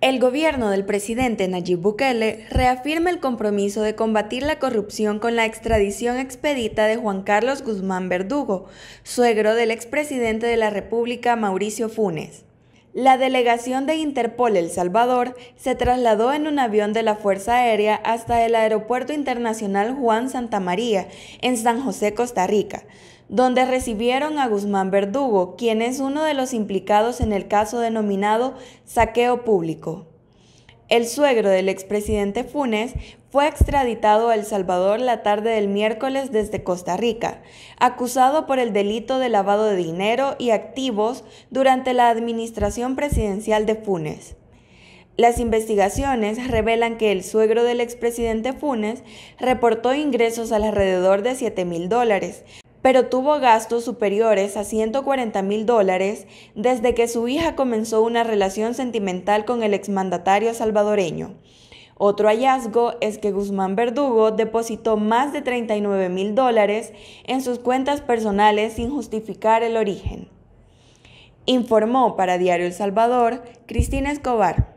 El gobierno del presidente Nayib Bukele reafirma el compromiso de combatir la corrupción con la extradición expedita de Juan Carlos Guzmán Verdugo, suegro del expresidente de la República Mauricio Funes. La delegación de Interpol El Salvador se trasladó en un avión de la Fuerza Aérea hasta el Aeropuerto Internacional Juan Santa María, en San José, Costa Rica, donde recibieron a Guzmán Verdugo, quien es uno de los implicados en el caso denominado saqueo público. El suegro del expresidente Funes fue extraditado a El Salvador la tarde del miércoles desde Costa Rica, acusado por el delito de lavado de dinero y activos durante la administración presidencial de Funes. Las investigaciones revelan que el suegro del expresidente Funes reportó ingresos alrededor de 7 mil dólares pero tuvo gastos superiores a 140 mil dólares desde que su hija comenzó una relación sentimental con el exmandatario salvadoreño. Otro hallazgo es que Guzmán Verdugo depositó más de 39 mil dólares en sus cuentas personales sin justificar el origen. Informó para Diario El Salvador Cristina Escobar.